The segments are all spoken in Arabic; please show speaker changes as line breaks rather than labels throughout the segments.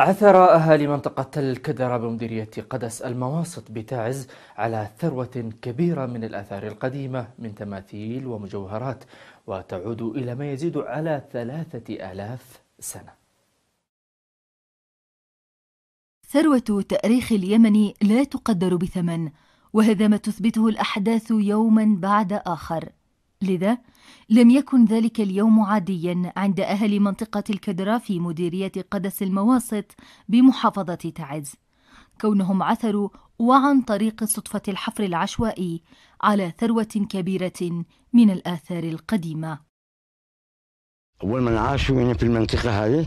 عثر أهالي منطقة الكدرة بمديرية قدس المواسط بتاعز على ثروة كبيرة من الآثار القديمة من تماثيل ومجوهرات وتعود إلى ما يزيد على ثلاثة آلاف سنة
ثروة تاريخ اليمن لا تقدر بثمن وهذا ما تثبته الأحداث يوما بعد آخر لذا لم يكن ذلك اليوم عاديا عند أهل منطقة الكدرة في مديرية قدس المواسط بمحافظة تعز كونهم عثروا وعن طريق صدفة الحفر العشوائي على ثروة كبيرة من الآثار القديمة
أول من عاشوا هنا يعني في المنطقة هذه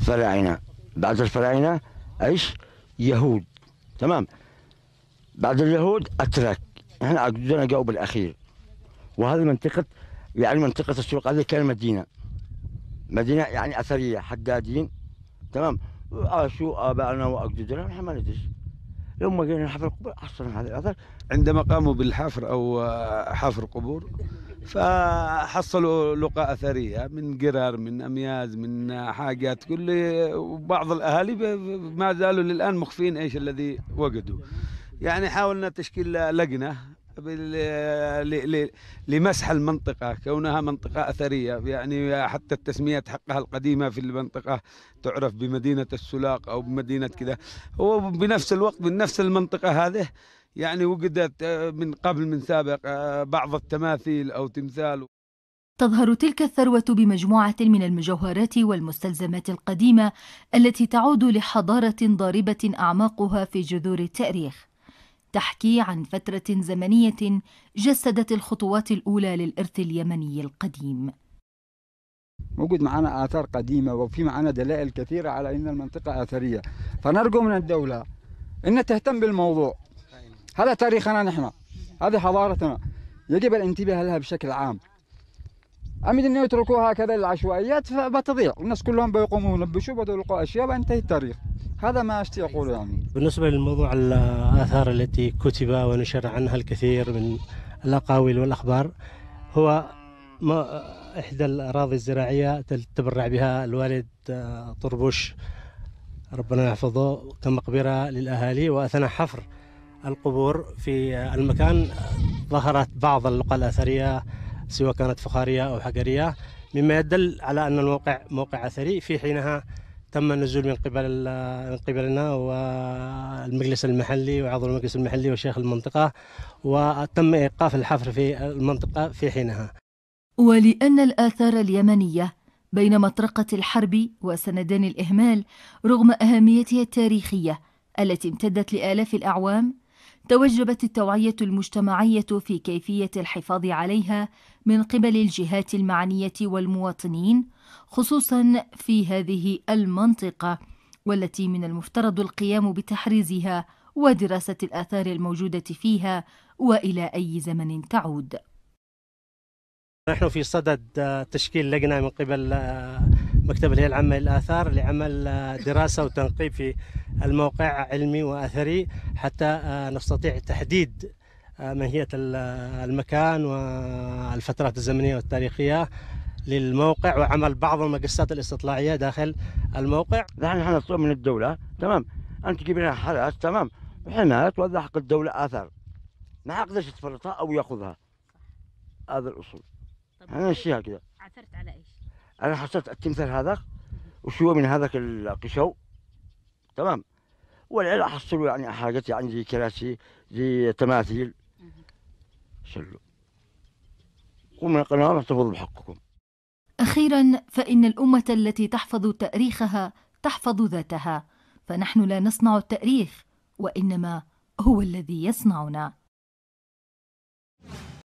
فراعنة بعد الفراعنة إيش يهود تمام بعد اليهود أتراك احنا عدودنا جاوا بالأخير وهذه منطقة يعني منطقة السوق هذه كانت مدينة مدينة يعني أثرية حدادين تمام آه، شو آبائنا وأجدادنا نحن ما ندري لما جينا نحفر القبور حصلنا هذا الأثر عندما قاموا بالحفر أو حفر قبور
فحصلوا لقاء أثرية من قرار من أمياز من حاجات كل وبعض الأهالي ما زالوا للآن مخفين إيش الذي وجدوا يعني حاولنا تشكيل لجنة لمسح المنطقة كونها منطقة أثرية يعني حتى التسمية حقها القديمة في المنطقة تعرف بمدينة السلاق أو بمدينة كذا هو بنفس الوقت من نفس المنطقة هذه يعني وجدت آه، من قبل من سابق آه، بعض التماثيل أو تمثال
تظهر تلك الثروة بمجموعة من المجوهرات والمستلزمات القديمة التي تعود لحضارة ضاربة أعماقها في جذور التاريخ تحكي عن فترة زمنية جسدت الخطوات الأولى للإرث اليمني القديم
موجود معنا آثار قديمة وفي معنا دلائل كثيرة على أن المنطقة أثرية فنرجو من الدولة أن تهتم بالموضوع هذا تاريخنا نحن هذه حضارتنا يجب الانتباه لها بشكل عام أمد أن يتركوها هكذا العشوائيات فبتضيع الناس كلهم بيقوموا ينبشوا بدلقوا أشياء بينتهي التاريخ هذا ما أشتي أقوله يعني
بالنسبة للموضوع الآثار التي كتب ونشر عنها الكثير من الأقاويل والأخبار هو ما إحدى الأراضي الزراعية تبرع بها الوالد آه، طربوش ربنا يحفظه كمقبرة للأهالي وأثناء حفر القبور في المكان ظهرت بعض اللقى الأثرية سواء كانت فخارية أو حجرية مما يدل على أن الموقع موقع أثري في حينها تم النزول من قبل من قبلنا والمجلس المحلي وعضو المجلس المحلي وشيخ المنطقة وتم إيقاف الحفر في المنطقة في حينها
ولأن الآثار اليمنية بين مطرقة الحرب وسندان الإهمال رغم أهميتها التاريخية التي امتدت لآلاف الأعوام توجبت التوعية المجتمعية في كيفية الحفاظ عليها من قبل الجهات المعنية والمواطنين، خصوصا في هذه المنطقة، والتي من المفترض القيام بتحريزها ودراسة الآثار الموجودة فيها وإلى أي زمن تعود.
نحن في صدد تشكيل لجنة من قبل مكتب الهيئة العامة للآثار لعمل آه، دراسة وتنقيب في الموقع علمي وأثري حتى آه، نستطيع تحديد آه، ماهية المكان والفترات الزمنية والتاريخية للموقع وعمل بعض المقصات الاستطلاعية داخل الموقع نحن احنا من الدولة تمام أنت تجيب لنا حالات تمام وحينها
توزع حق الدولة آثار ما حقدرش تفرطها أو ياخذها هذا الأصول
أنا الشيء كذا عثرت على إيش؟
انا حصلت التمثال هذا وشويه من هذاك القشو تمام والعيال حصلوا يعني حاجات يعني زي كراسي زي تماثيل شلوا قوموا القناه احتفظوا بحقكم
اخيرا فان الامه التي تحفظ تاريخها تحفظ ذاتها فنحن لا نصنع التاريخ وانما هو الذي يصنعنا